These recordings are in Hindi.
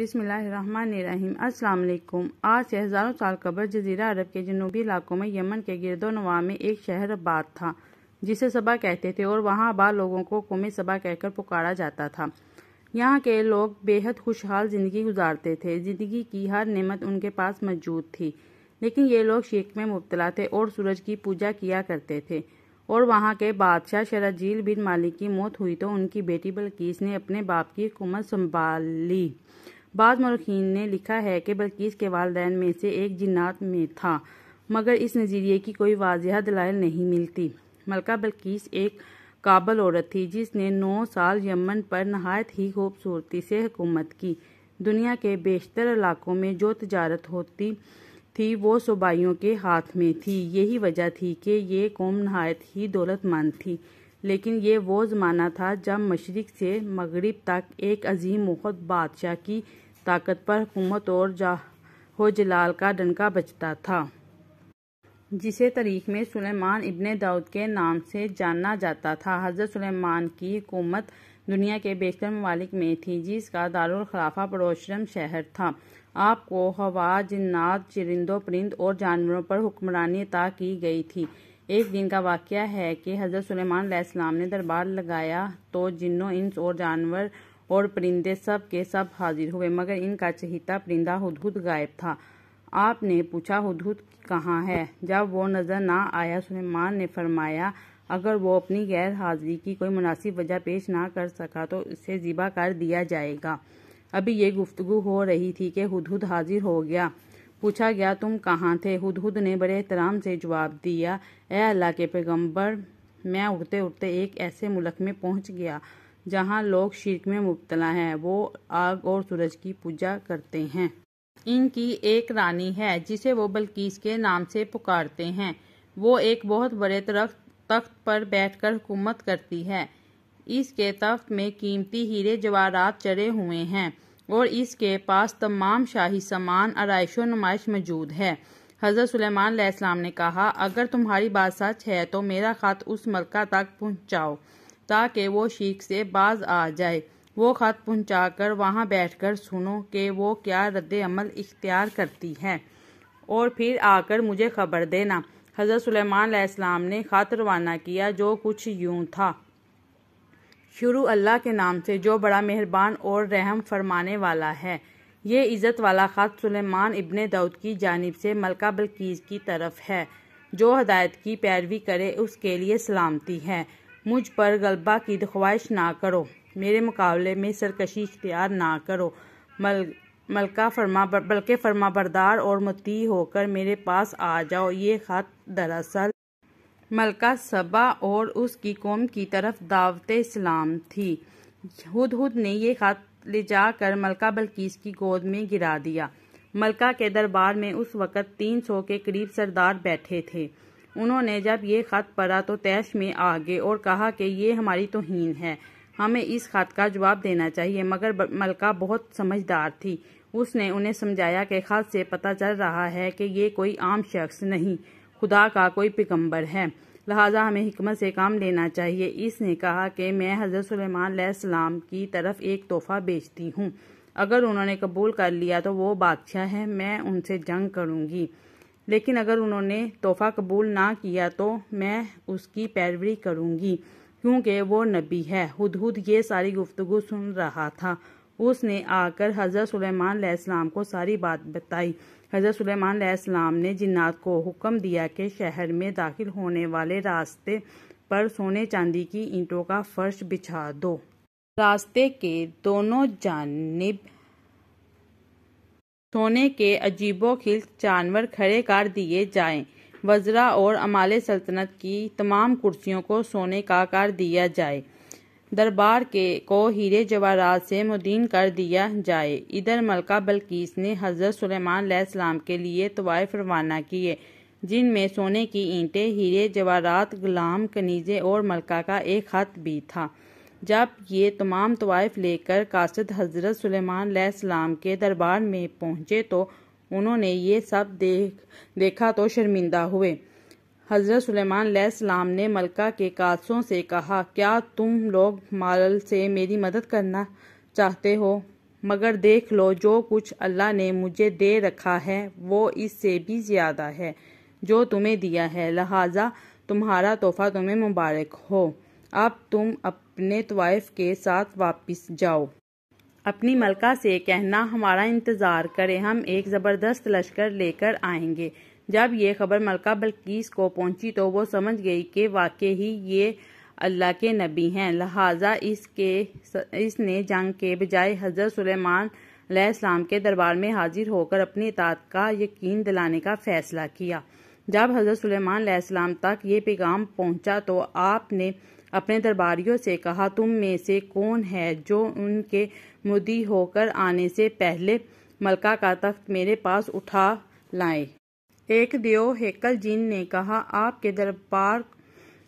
बिसमीम अस्सलाम आज से हज़ारों साल कब्र जजीरा अरब के जनूबी इलाकों में यमन के गिरदो नवा में एक शहर आबाद था जिसे सबा कहते थे और वहाँ आबाद लोगों को कुमे सबा कहकर पुकारा जाता था यहाँ के लोग बेहद खुशहाल ज़िंदगी गुजारते थे ज़िंदगी की हर नेमत उनके पास मौजूद थी लेकिन ये लोग शेख में मुबतला थे और सूरज की पूजा किया करते थे और वहाँ के बादशाह शराजील बिन मालिक की मौत हुई तो उनकी बेटी बल्कीस ने अपने बाप की हुकूमत संभाली बाद मरखीन ने लिखा है कि बल्किस के वालदेन में से एक जिन्नात में था मगर इस नज़रिए की कोई वाजह दलाइल नहीं मिलती मलका बल्किस एक काबल औरत थी जिसने नौ साल यमन पर नहायत ही खूबसूरती से हुकूमत की दुनिया के बेशतर इलाकों में जो तजारत होती थी वो सूबाइयों के हाथ में थी यही वजह थी कि ये कौम नहायत ही दौलतमंद थी लेकिन ये वो ज़माना था जब मशरक़ से मगरब तक एक अजीम मुखद बादशाह की ताकत पर हुकूमत और जा हो जलाल का डंका बचता था जिसे तारीख में सुलेमान इबन दाऊद के नाम से जाना जाता था हज़रत सुलेमान की हुकूमत दुनिया के बेशतर ममालिक में थी जिसका दारुलखलाफा पड़ोशरम शहर था आपको हवा जन्नात चिरिंदों परिंद और जानवरों पर हुक्मरानी अता की गई थी एक दिन का वाक़ है कि हज़रत सुलेमान ने दरबार लगाया तो जिन्नों इंस और जानवर और परिंदे सब के सब हाजिर हुए मगर इनका चहिता परिंदा हुदहुद गायब था आपने पूछा हुदहुद कहाँ है जब वो नज़र ना आया सुलेमान ने फरमाया अगर वो अपनी गैर हाजिरी की कोई मुनासिब वजह पेश ना कर सका तो उसे ज़िबा कर दिया जाएगा अभी ये गुफ्तगु हो रही थी कि हुदहुद हाजिर हो गया पूछा गया तुम कहाँ थे हुदहुद ने बड़े एहतराम से जवाब दिया ए अल्लाह के पैगम्बर मैं उड़ते उड़ते एक ऐसे मुल्क में पहुंच गया जहाँ लोग शिरक में मुबतला हैं वो आग और सूरज की पूजा करते हैं इनकी एक रानी है जिसे वो बल्कीस के नाम से पुकारते हैं वो एक बहुत बड़े तरख तख्त पर बैठकर हुकूमत करती है इसके तख्त में कीमती हीरे जवाहरात चढ़े हुए हैं और इसके पास तमाम शाही सामान आरइशो नुमाइश मौजूद है हज़रत सुलेमान ने कहा अगर तुम्हारी बात सच है तो मेरा ख़त उस मलका तक पहुँचाओ ताकि वो शीख से बाज आ जाए वो ख़त पहुँचा कर वहाँ बैठ कर सुनो कि वो क्या रद्द अमल इख्तियार करती है और फिर आकर मुझे खबर देना हज़रत सलेमान ने ख़त रवाना किया जो कुछ यूं था शुरू अल्लाह के नाम से जो बड़ा मेहरबान और रहम फरमाने वाला है ये इज़्ज़त वाला ख़त सुलेमान इब्ने दाऊद की जानब से मलका बल्कीज़ की तरफ है जो हदायत की पैरवी करे उसके लिए सलामती है मुझ पर गलबा की ख्वाहिश ना करो मेरे मुकाबले में सरकशी इख्तियार ना करो मल मलका फरमा बल्कि फरमा बरदार और मती होकर मेरे पास आ जाओ ये ख़त दरअसल मलका सबा और उसकी कौम की तरफ दावत इस्लाम थी हुद हुद ने ये ख़त ले जाकर मलका बल्किस की गोद में गिरा दिया मलका के दरबार में उस वक़्त तीन सौ के करीब सरदार बैठे थे उन्होंने जब ये ख़त पढ़ा तो तैश में आ गए और कहा कि ये हमारी तोहन है हमें इस ख़त का जवाब देना चाहिए मगर मलका बहुत समझदार थी उसने उन्हें समझाया कि ख़त से पता चल रहा है कि ये कोई आम शख्स नहीं खुदा का कोई पिकम्बर है लिहाजा हमें हमत से काम लेना चाहिए इसने कहा कि मैं हज़रत सलेमान सलाम की तरफ एक तोहफ़ा बेचती हूँ अगर उन्होंने कबूल कर लिया तो वो बादशाह है मैं उनसे जंग करूँगी लेकिन अगर उन्होंने तोहफ़ा कबूल ना किया तो मैं उसकी पैरवी करूँगी क्योंकि वो नबी है हद हुद ये सारी गुफ्तु सुन रहा था उसने आकर हज़रत सुलेमान सलेमान को सारी बात बताई हज़रत सुलेमान सलेमान ने जिन्नात को हुक्म दिया कि शहर में दाखिल होने वाले रास्ते पर सोने चांदी की ईंटों का फर्श बिछा दो रास्ते के दोनों जानब सोने के खिल जानवर खड़े कर दिए जाएं। वज्रा और अमाल सल्तनत की तमाम कुर्सियों को सोने का कर दिया जाए दरबार के को हीरे जवाहरात से मुदीन कर दिया जाए इधर मलका बल्कीस ने हज़रत सुलेमान सलाम के लिए तवाइफ रवाना किए जिनमें सोने की ईंटें हीरे जवाहरात गुलाम कनीज़े और मलका का एक हथ भी था जब ये तमाम तवाइफ लेकर कासद हज़रत सुलेमान सलाम के दरबार में पहुँचे तो उन्होंने ये सब देख देखा तो शर्मिंदा हुए हज़रत सुलेमान सलाम ने मलका के कासों से कहा क्या तुम लोग माल से मेरी मदद करना चाहते हो मगर देख लो जो कुछ अल्लाह ने मुझे दे रखा है वो इससे भी ज़्यादा है जो तुम्हें दिया है लिहाजा तुम्हारा तोहफा तुम्हें मुबारक हो अब तुम अपने तवाइफ के साथ वापस जाओ अपनी मलका से कहना हमारा इंतज़ार करें हम एक ज़बरदस्त लश्कर लेकर आएंगे जब ये खबर मलका बल्कीस को पहुंची तो वो समझ गई कि वाकई ही ये अल्लाह के नबी हैं लिहाजा इसके इसने जंग के बजाय हज़रत सुलेमान इस्लाम के दरबार में हाजिर होकर अपनी इतात का यकीन दिलाने का फ़ैसला किया जब हज़रत सुलेमान इस्लाम तक ये पैगाम पहुंचा तो आपने अपने दरबारियों से कहा तुम में से कौन है जो उनके मुदी होकर आने से पहले मलका का तख्त मेरे पास उठा लाए एक देव हेकल जिन ने कहा आपके दरबार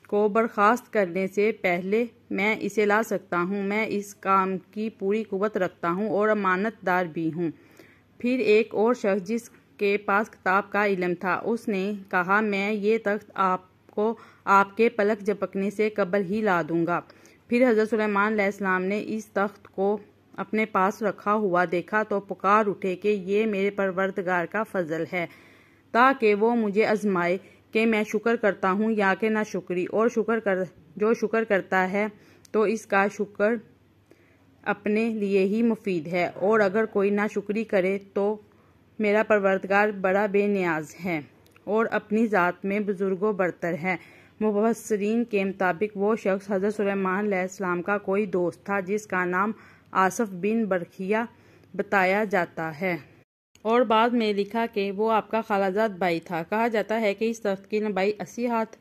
को बर्खास्त करने से पहले मैं इसे ला सकता हूँ मैं इस काम की पूरी कुवत रखता हूँ और अमानतदार भी हूँ फिर एक और शख्स जिसके पास किताब का इलम था उसने कहा मैं ये तख्त आप को आपके पलक झपकने से कबल ही ला दूंगा फिर हज़रत सुलेमान सलाम ने इस तख्त को अपने पास रखा हुआ देखा तो पुकार उठे कि ये मेरे परवरदगार का फजल है ताकि वो मुझे आजमाए कि मैं शुक्र करता हूँ या कि ना शुक्री और शुक्र कर जो शुक्र करता है तो इसका शुक्र अपने लिए ही मुफीद है और अगर कोई ना शुक्री करे तो मेरा परवरदगार बड़ा बेनियाज है और अपनी ज़ात में बुजुर्गो बरतर है मुबसरीन के मुताबिक वो शख्स हज़रत सलाम का कोई दोस्त था जिसका नाम आसफ़ बिन बरखिया बताया जाता है और बाद में लिखा कि वो आपका खालाजात भाई था कहा जाता है कि इस तख्त की लंबाई अस्सी हाथ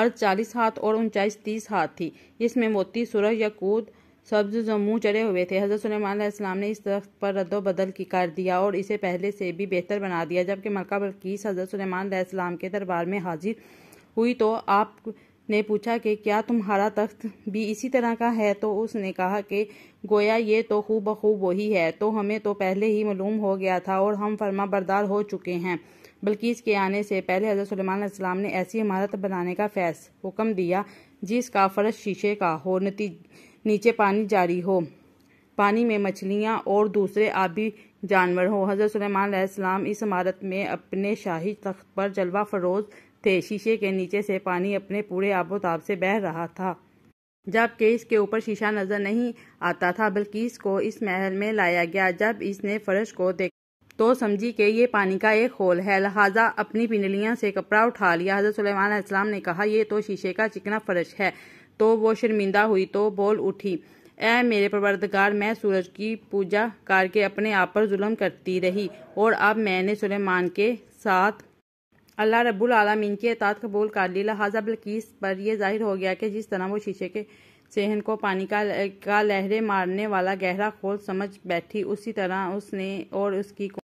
अर्ध चालीस हाथ और उनचास तीस हाथ थी इसमें मोती सुरह कूद सब्ज जमू चढ़े हुए थे हज़रत सलेमान इस्लाम ने इस दरख्त पर रद्द बदल की कर दिया और इसे पहले से भी बेहतर बना दिया जबकि मलका बल्कीस हज़रत सलेमान इस्लाम के दरबार में हाजिर हुई तो आप ने पूछा कि क्या तुम्हारा तख्त भी इसी तरह का है तो उसने कहा कि गोया ये तो खूब खूब वही है तो हमें तो पहले ही मालूम हो गया था और हम फर्मा बरदार हो चुके हैं बल्कि इसके आने से पहले हज़रत सलमान इस्लाम ने ऐसी इमारत बनाने का फैस हुक्म दिया जिसका फ़र्श शीशे का हो नतीजे नीचे पानी जारी हो पानी में मछलियाँ और दूसरे आबी जानवर हो हज़रत सलेमान इस इमारत में अपने शाही तख्त पर जलवा फरोज थे शीशे के नीचे से पानी अपने पूरे आबोताब से बह रहा था जबकि इसके ऊपर शीशा नज़र नहीं आता था बल्कि इसको इस महल में लाया गया जब इसने फर्श को देखा तो समझी कि ये पानी का एक होल है लिहाजा अपनी पिंडलियाँ से कपड़ा उठा लिया हज़रत सलेमान ने कहा यह तो शीशे का चिकना फर्श है तो वो शर्मिंदा हुई तो बोल उठी ए मेरे परवरदगार मैं सूरज की पूजा करके अपने आप पर जुल्म करती रही और अब मैंने सुलेमान के साथ अल्लाह रब्बुल आलमीन की अतात कबूल कर ली लिहाजा बल्कीस पर यह जाहिर हो गया कि जिस तरह वो शीशे के सेहन को पानी का का लहरे मारने वाला गहरा खोल समझ बैठी उसी तरह उसने और उसकी